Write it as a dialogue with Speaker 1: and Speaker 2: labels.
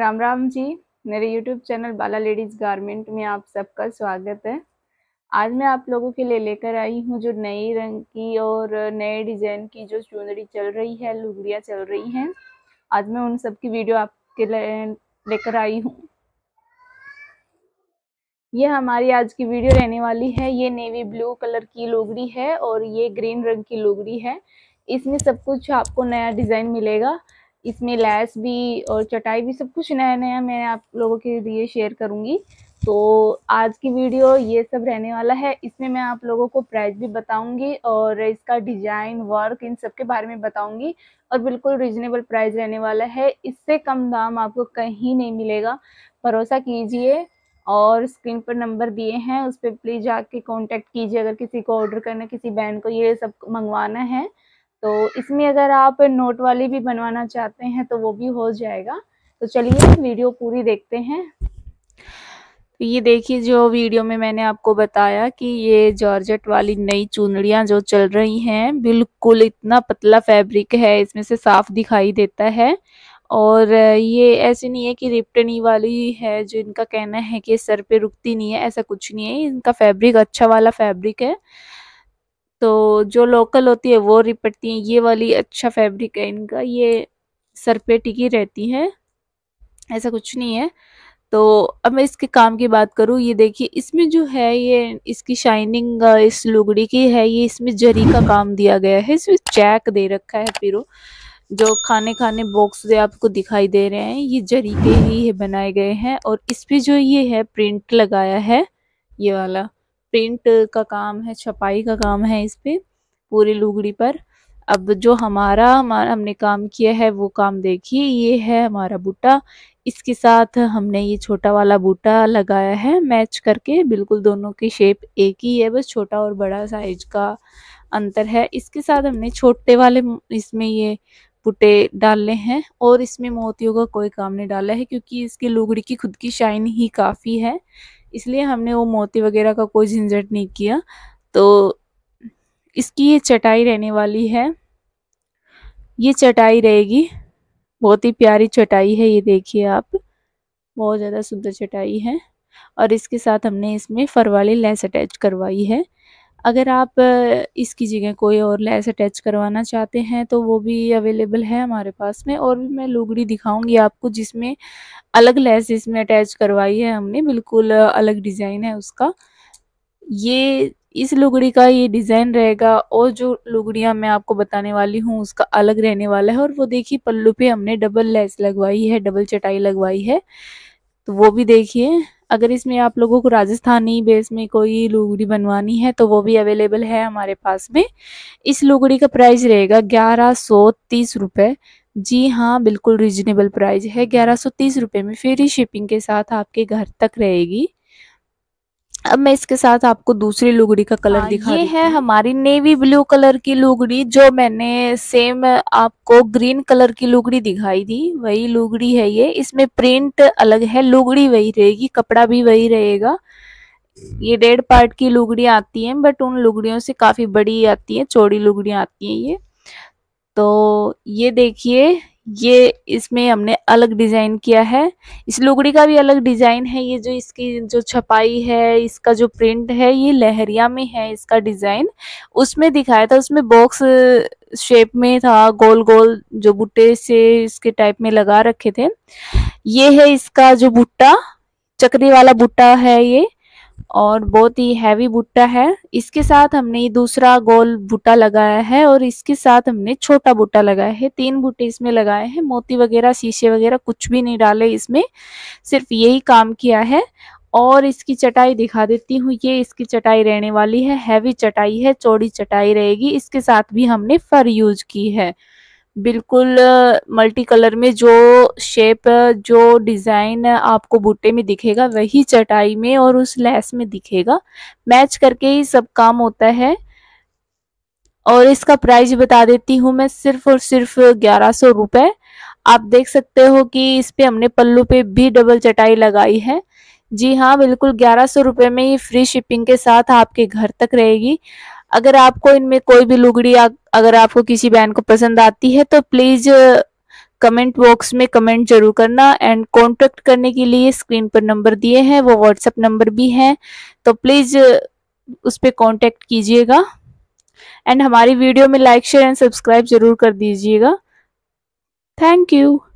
Speaker 1: राम राम जी मेरे YouTube channel बाला ladies garment में आप सबका स्वागत है आज मैं आप लोगों के लिए लेकर आई हूँ जो नई रंग की और नए डिज़ाइन की जो चुनरी चल रही है लुगड़िया चल रही हैं आज मैं उन सब की वीडियो आपके लिए लेकर आई हूँ ये हमारी आज की वीडियो रहने वाली है ये नेवी ब्लू कलर की लुगड़ी है और ये ग्रीन रंग की लुगड़ी है इसमें सब कुछ आपको नया डिज़ाइन मिलेगा इसमें लैस भी और चटाई भी सब कुछ नया नया मैं आप लोगों के लिए शेयर करूँगी तो आज की वीडियो ये सब रहने वाला है इसमें मैं आप लोगों को प्राइस भी बताऊंगी और इसका डिज़ाइन वर्क इन सब के बारे में बताऊंगी और बिल्कुल रिजनेबल प्राइस रहने वाला है इससे कम दाम आपको कहीं नहीं मिलेगा भरोसा कीजिए और स्क्रीन पर नंबर दिए हैं उस पर प्लीज़ आके कॉन्टेक्ट कीजिए अगर किसी को ऑर्डर करना किसी बहन को ये सब मंगवाना है तो इसमें अगर आप नोट वाली भी बनवाना चाहते हैं तो वो भी हो जाएगा तो चलिए वीडियो पूरी देखते हैं तो ये देखिए जो वीडियो में मैंने आपको बताया कि ये जॉर्जेट वाली नई चुनड़ियाँ जो चल रही हैं बिल्कुल इतना पतला फैब्रिक है इसमें से साफ दिखाई देता है और ये ऐसे नहीं है कि रिप्टनी वाली है जो इनका कहना है कि सर पे रुकती नहीं है ऐसा कुछ नहीं है इनका फैब्रिक अच्छा वाला फैब्रिक है तो जो लोकल होती है वो रिपटती हैं ये वाली अच्छा फैब्रिक है इनका ये सर पे टिकी रहती हैं ऐसा कुछ नहीं है तो अब मैं इसके काम की बात करूँ ये देखिए इसमें जो है ये इसकी शाइनिंग इस लुगड़ी की है ये इसमें जरी का काम दिया गया है इसमें चैक दे रखा है फिर जो खाने खाने बॉक्स जो आपको दिखाई दे रहे हैं ये जरी के ही बनाए गए हैं और इस पर जो ये है प्रिंट लगाया है ये वाला प्रिंट का काम है छपाई का काम है इस पर पूरी लुगड़ी पर अब जो हमारा हमने काम किया है वो काम देखिए ये है हमारा बूटा इसके साथ हमने ये छोटा वाला बूटा लगाया है मैच करके बिल्कुल दोनों की शेप एक ही है बस छोटा और बड़ा साइज का अंतर है इसके साथ हमने छोटे वाले इसमें ये बूटे डाले हैं और इसमें मोतियों का कोई काम नहीं डाला है क्योंकि इसकी लुगड़ी की खुद की शाइन ही काफ़ी है इसलिए हमने वो मोती वगैरह का कोई झंझट नहीं किया तो इसकी ये चटाई रहने वाली है ये चटाई रहेगी बहुत ही प्यारी चटाई है ये देखिए आप बहुत ज़्यादा सुंदर चटाई है और इसके साथ हमने इसमें फर वाली लेस अटैच करवाई है अगर आप इसकी जगह कोई और लेस अटैच करवाना चाहते हैं तो वो भी अवेलेबल है हमारे पास में और भी मैं लुगड़ी दिखाऊंगी आपको जिसमें अलग लेस जिसमें अटैच करवाई है हमने बिल्कुल अलग डिज़ाइन है उसका ये इस लुगड़ी का ये डिज़ाइन रहेगा और जो लुगड़ियाँ मैं आपको बताने वाली हूँ उसका अलग रहने वाला है और वो देखिए पल्लू पर हमने डबल लेस लगवाई है डबल चटाई लगवाई है तो वो भी देखिए अगर इसमें आप लोगों को राजस्थानी बेस में कोई लुगड़ी बनवानी है तो वो भी अवेलेबल है हमारे पास में इस लुगड़ी का प्राइस रहेगा ग्यारह सौ तीस रुपये जी हाँ बिल्कुल रिजनेबल प्राइस है ग्यारह सौ तीस रुपये में फ्री शिपिंग के साथ आपके घर तक रहेगी अब मैं इसके साथ आपको दूसरी लुगड़ी का कलर हाँ, दिखा ये है हमारी नेवी ब्लू कलर की लुगड़ी जो मैंने सेम आपको ग्रीन कलर की लुगड़ी दिखाई थी वही लुगड़ी है ये इसमें प्रिंट अलग है लुगड़ी वही रहेगी कपड़ा भी वही रहेगा ये डेढ़ पार्ट की लुगड़ी आती है बट उन लुगड़ियों से काफ़ी बड़ी आती है चौड़ी लुगड़ियाँ आती है ये तो ये देखिए ये इसमें हमने अलग डिज़ाइन किया है इस लुगड़ी का भी अलग डिज़ाइन है ये जो इसकी जो छपाई है इसका जो प्रिंट है ये लहरिया में है इसका डिज़ाइन उसमें दिखाया था उसमें बॉक्स शेप में था गोल गोल जो बुट्टे से इसके टाइप में लगा रखे थे ये है इसका जो बुट्टा चक्री वाला बुट्टा है ये और बहुत ही हैवी भुट्टा है इसके साथ हमने दूसरा गोल भुट्टा लगाया है और इसके साथ हमने छोटा भुट्टा लगाया है तीन भुट्टे इसमें लगाए हैं मोती वगैरह शीशे वगैरह कुछ भी नहीं डाले इसमें सिर्फ यही काम किया है और इसकी चटाई दिखा देती हूँ ये इसकी चटाई रहने वाली है हैवी चटाई है चौड़ी चटाई रहेगी इसके साथ भी हमने फर यूज की है बिल्कुल मल्टी कलर में जो शेप जो डिज़ाइन आपको बूटे में दिखेगा वही चटाई में और उस लैस में दिखेगा मैच करके ही सब काम होता है और इसका प्राइस बता देती हूँ मैं सिर्फ और सिर्फ ग्यारह सौ रुपये आप देख सकते हो कि इस पे हमने पल्लू पे भी डबल चटाई लगाई है जी हाँ बिल्कुल ग्यारह सौ रुपये में ये फ्री शिपिंग के साथ आपके घर तक रहेगी अगर आपको इनमें कोई भी लुगड़ी अगर आपको किसी बहन को पसंद आती है तो प्लीज कमेंट बॉक्स में कमेंट जरूर करना एंड कॉन्टेक्ट करने के लिए स्क्रीन पर नंबर दिए हैं वो व्हाट्सएप नंबर भी हैं तो प्लीज उस पर कॉन्टेक्ट कीजिएगा एंड हमारी वीडियो में लाइक शेयर एंड सब्सक्राइब जरूर कर दीजिएगा थैंक यू